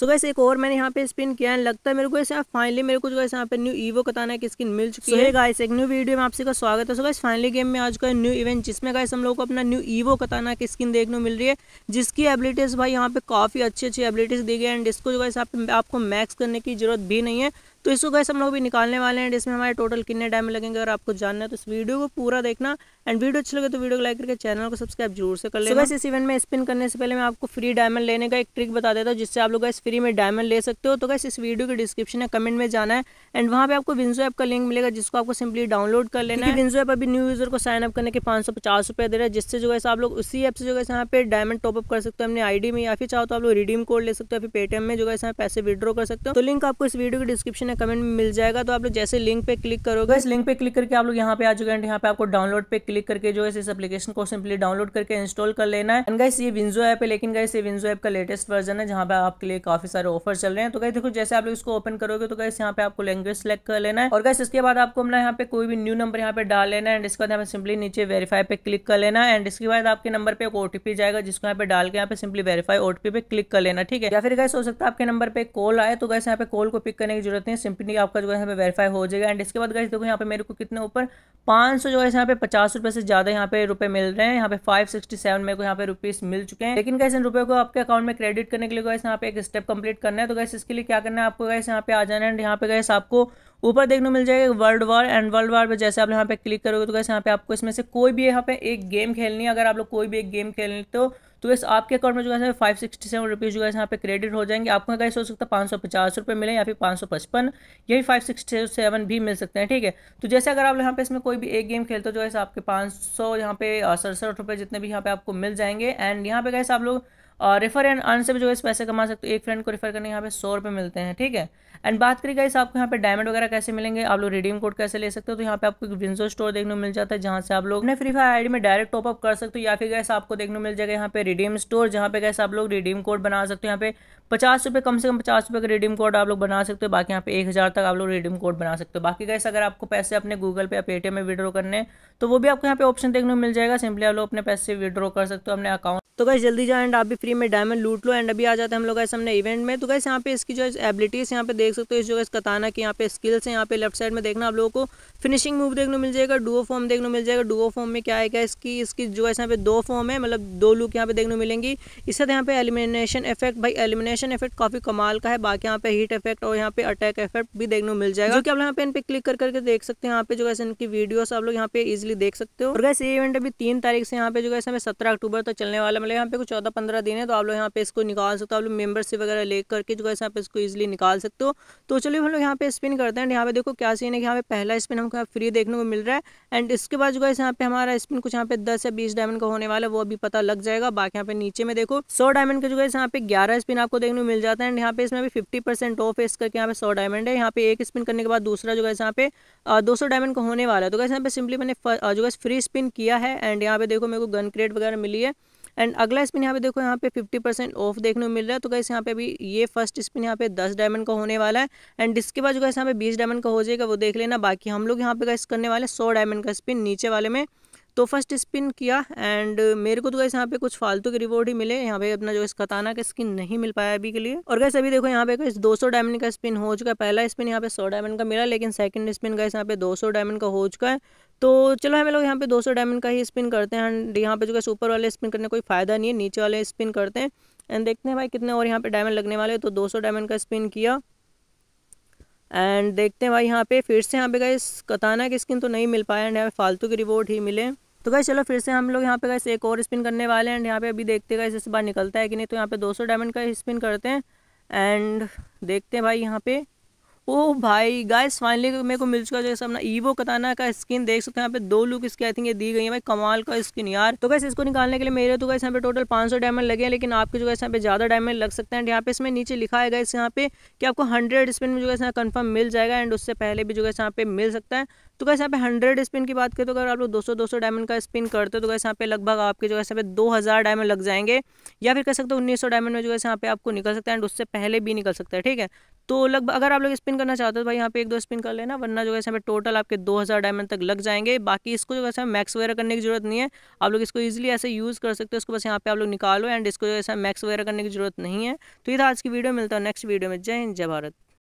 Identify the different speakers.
Speaker 1: सो gas एक और मैंने यहाँ पे स्पिन किया है लगता है मेरे को ऐसे फाइनली मेरे को जो है यहाँ पे न्यू ईवो कताना की स्किन मिल चुकी है गाइस एक न्यू वीडियो में आपसे का स्वागत है सो गैस फाइनली गेम में आज का न्यू इवेंट जिसमें गाइस हम लोग को अपना न्यू ईवो कताना की स्किन देखने को मिल रही है जिसकी एबिलिटीज़ भाई यहाँ पे काफ़ी अच्छी अच्छी एबिलिटीज़ दी गई एंड इसको जो है आपको मैक्स करने की जरूरत भी नहीं है तो इसको गैस हम लोग भी निकालने वाले हैं जिसमें हमारे टोटल कितने टाइम लगेंगे अगर आपको जानना है तो इस वीडियो को पूरा देखना एंड वीडियो अच्छी लगे तो वीडियो को लाइक करके चैनल को सब्सक्राइब जरूर से कर लेना इस इवेंट में स्पिन करने से पहले मैं आपको फ्री डायमंड लेने का एक ट्रिक बता देता हूँ जिससे आप लोग गैस फ्री में डायमंड ले सकते हो तो गैस इस वीडियो के डिस्क्रिप्शन या कमेंट में जाना है एंड वहाँ पर आपको विंजो ऐप का लिंक मिलेगा जिसको आपको सिंपली डाउनलोड कर लेना है विंजो ऐप अभी न्यू यूजर को साइन अप करने के पाँच सौ पचास दे रहा है जिससे जो है आप लोग उसी ऐप से जो है यहाँ पे डायमंड टॉपअप कर सकते हो अपने आई में या फिर चाहो तो आप लोग रिडीम कोड ले सकते हो फिर पेटीएम में जो है यहाँ पैसे विड्रॉ कर सकते हो तो लिंक आपको इस वीडियो के डिस्क्रिप्शन ना कमेंट में मिल जाएगा तो आप लोग जैसे लिंक पे क्लिक करोगे इस लिंक पे क्लिक करके आप लोग यहाँ पे आ चुके हैं यहाँ पे आपको डाउनलोड पे क्लिक करके जो है इस एप्लीकेशन को सिंपली डाउनलोड करके इंस्टॉल कर लेना है एंड गाइस ये विंजो ऐप है लेकिन गाइस ये विंजो ऐप का लेटेस्ट वर्जन है जहाँ पे आपके लिए काफी सारे ऑफर चल रहे हैं तो गाइस देखो जैसे आप लोग इसको ओपन करोगे तो गाइस यहाँ पे आपको लैंग्वेज सेलेक्ट कर लेना है और गाइस इसके बाद आपको अपना यहाँ पे कोई भी न्यू नंबर यहाँ पे डाल लेना है एंड इसके बाद यहाँ पे सिंपली नीचे वेरीफाई पे क्लिक कर लेना है एंड इसके बाद आपके नंबर पे एक ओटीपी जाएगा जिसको यहाँ पे डाल के यहाँ पे सिंपली वेरीफाई ओटीपी पे क्लिक कर लेना ठीक है या फिर गैस हो सकता है आपके नंबर पे कॉल आए तो गैस यहाँ पे कॉल को पिक करने की जरूरत नहीं सिंपली आपका जो है यहाँ पे वेरीफाई हो जाएगा एंड इसके बाद गाइस देखो यहाँ पे मेरे को कितने ऊपर पाँच सौ जो है यहाँ पे पचास रुपये से ज़्यादा यहाँ पे रुपए मिल रहे हैं यहाँ पे फाइव सिक्सटी सेवन मेरे को यहाँ पे रुपीस मिल चुके हैं लेकिन कैसे इन रुपये को आपके अकाउंट में क्रेडिट करने के लिए गैस यहाँ पे एक स्टेप कंप्लीट करना है तो गैस इसके लिए क्या करना है आपको गैस यहाँ पे आ जाना है एंड यहाँ पे गैस आपको ऊपर देखने मिल जाएगा world war and world war पे जैसे आप यहाँ पे क्लिक करोगे तो कैसे यहाँ पे आपको इसमें से कोई भी यहाँ पे एक गेम खेलनी है अगर आप लोग कोई भी एक गेम खेल तो तो इस आपके अकाउंट में जो है फाइव सिक्सटी सेवन रुपीज़ जो है यहाँ पे क्रेडिट हो जाएंगे आपको कैसे हो सकता है पाँच सौ पचास रुपये मिले या फिर पाँच सौ पचपन या फिर फाइव सिक्सटी सेवन भी मिल सकते हैं ठीक है तो जैसे अगर आप यहाँ पे इसमें कोई भी एक गेम खेलते हो जो है आपके पाँच सौ यहाँ पे सड़सठ रुपये जितने भी यहाँ पे आपको मिल जाएंगे एंड यहाँ पे कैसे आप लोग और रेफर एंड अर्न से भी जो है पैसे कमा सकते हो एक फ्रेंड को रेफर करने यहाँ पे सौ रुपये मिलते हैं ठीक है एंड बात करी गाइस आपको यहाँ पे डायमंड वगैरह कैसे मिलेंगे आप लोग रिडीम कोड कैसे ले सकते हो तो यहाँ पे आपको एक विंजो स्टोर देखने को मिल जाता है जहाँ से आप लोग अपने फ्री फायर आईडी में डायरेक्ट टॉपअप कर सकते हो या फिर गैस आपको देखने को मिल जाएगा यहाँ पे रिडीम स्टोर जहाँ पे गैस आप लोग रिडीम कोड बना सकते हो यहाँ पे पचास रुपये कम से कम पचास रुपये का रिडीम कोड आप लोग बना सकते हो बाकी यहाँ पे एक हज़ार तक आप लोग रिडीम कोड बना सकते हो बाकी गैस अगर आपको पैसे अपने गूगल पे या पेटीएम में विड्रॉ करने तो वो भी आपको यहाँ पे ऑप्शन देखने को मिल जाएगा सिंपली आप लोग अपने पैसे विड्रॉ कर सकते हो अपने अकाउंट तो गैस जल्दी जाओ एंड आप भी फ्री में डायमंड लूट लो एंड अभी आ जाते हैं हम लोग ऐसे हमने इवेंट में तो गैस यहाँ पे इसकी जो है एबिलिटीज़ यहाँ पे देख सकते हो इस जो है कताना की यहाँ पे स्किल्स है यहाँ पे लेफ्ट साइड में देखना आप लोगों को फिनिशिंग मूव देखने मिल जाएगा डुओ फॉर्म देखने मिल जाएगा डुओ फॉर्म में क्या है क्या इसकी इसकी जो है यहाँ पे दो फॉर्म है मतलब दो लुक यहाँ पे देखने मिलेंगी इस साथ यहाँ पे एलिमिनेशन इफेक्ट भाई एलिमिनेशन इफेक्ट काफ़ी कमाल का है बाकी यहाँ पे हीट इफेक्ट और यहाँ पे अटैक इफेक्ट भी देखने मिल जाएगा जो कि आप यहाँ पे इन पे क्लिक कर करके देख सकते हैं यहाँ पे जो है इनकी वीडियो आप लोग यहाँ पे इजिली देख सकते हो और गैस ये इवेंट अभी तीन तारीख से यहाँ पे जो है हमें सत्रह अक्टूबर तक चलने वाला लोग यहाँ पे कुछ चौदह पंद्रह दिन है तो आप लोग यहाँ पे इसको निकाल सकते हो आप लोग मेम्बरशिप वगैरह ले करके जो है यहाँ पे इसको ईजिली निकाल सकते हो तो चलिए हम लोग यहाँ पे स्पिन करते हैं यहाँ पे देखो क्या सीन है कि यहाँ पे पहला स्पिन हमको फ्री देखने को मिल रहा है एंड इसके बाद जो है यहाँ पे हमारा स्पिन कुछ यहाँ पे दस या बीस डायमंड का होने वाला है वो अभी पता लग जाएगा बाकी यहाँ पे नीचे में देखो सौ डायमंड का जो है यहाँ पे ग्यारह स्पिन आपको देखने को मिल जाता है एंड यहाँ पे इसमें भी फिफ्टी परसेंट ऑफ इस करके यहाँ पे सौ डायमंड है यहाँ पे एक स्पिन करने के बाद दूसरा जो है यहाँ पे दो सौ डायमंड का होने वाला है तो कैसे यहाँ पे सिंपली मैंने जो है फ्री स्पिन किया है एंड यहाँ पे देखो मेरे को गन क्रेट वगैरह मिली है एंड अगला स्पिन यहाँ पे देखो यहाँ पे फिफ्टी परसेंट ऑफ देखने को मिल रहा है तो गैस यहाँ पे अभी ये फर्स्ट स्पिन यहाँ पे दस डायमंड का होने वाला है एंड इसके बाद जो गैस यहाँ पे बीस डायमंड का हो जाएगा वो देख लेना बाकी हम लोग यहाँ पे गैस करने वाले सौ डायमंड का स्पिन नीचे वाले में तो फर्स्ट स्पिन किया एंड मेरे को तो गैस यहाँ पे कुछ फालतू के रिवॉर्ड ही मिले यहाँ पे अपना जो इस कताना का स्किन नहीं मिल पाया अभी के लिए और गैस अभी देखो यहाँ पे गैस 200 डायमंड का स्पिन हो चुका है पहला स्पिन यहाँ पे 100 डायमंड का मिला लेकिन सेकंड स्पिन गैस यहाँ पे 200 डायमंड का हो चुका है तो चलो हम लोग यहाँ पे 200 डायमंड का ही स्पिन करते हैं एंड यहाँ पे जो कैसे ऊपर वाले स्पिन करने कोई फ़ायदा नहीं है नीचे वाले स्पिन करते हैं एंड देखते हैं भाई कितने और यहाँ पे डायमंड लगने वाले तो 200 डायमंड का स्पिन किया एंड देखते हैं भाई यहाँ पे फिर से यहाँ पे गए कताना की स्किन तो नहीं मिल पाया एंड यहाँ फालतू के रिवॉर्ड ही मिले तो गए चलो फिर से हम लोग यहाँ पे गए एक और स्पिन करने वाले हैं एंड यहाँ पे अभी देखते गए इस बार निकलता है कि नहीं तो यहाँ पे 200 डायमंड का स्पिन करते हैं एंड देखते हैं भाई यहाँ पे ओ भाई गाइस फाइनली मेरे को मिल चुका है जैसे अपना ईवो कताना का स्किन देख सकते हैं यहाँ पे दो लुक इसकी आई थिंक ये दी गई है भाई कमाल का स्किन यार तो गैस इसको निकालने के लिए मेरे तो गैस यहाँ पे टोटल 500 डायमंड लगे हैं लेकिन आपके जो गैस यहाँ पे ज्यादा डायमंड लग सकते हैं यहाँ पे इसमें नीचे लिखा है गैस यहाँ पे कि आपको हंड्रेड स्पिन में जो है कन्फर्म मिल जाएगा एंड उससे पहले भी जो है यहाँ पे मिल सकता है तो कैसे यहाँ पे हंड्रेड स्पिन की बात करें तो अगर आप लोग दो सौ दो सौ डायमंड का स्पिन करते हो तो कैसे यहाँ पे लगभग आपके जो है यहाँ पे दो हज़ार डायमंड लग जाएंगे या फिर कह सकते हो उन्नीस सौ डायमंड में जो है यहाँ पे आपको निकल सकता है एंड उससे पहले भी निकल सकता है ठीक है तो लगभग अगर आप लोग स्पिन करना चाहते हो तो भाई यहाँ पे एक दो स्पिन कर लेना वरना जो है यहाँ पे टोटल आपके दो हज़ार डायमंड तक लग जाएंगे बाकी इसको जो है मैक्स वगैरह करने की जरूरत नहीं है आप लोग इसको ईजिली ऐसे यूज़ कर सकते हो उसको बस यहाँ पे आप लोग निकालो एंड इसको जो है मैक्स वगैरह करने की जरूरत नहीं है तो ये था आज की वीडियो मिलता है नेक्स्ट वीडियो में जय हिंद जय भारत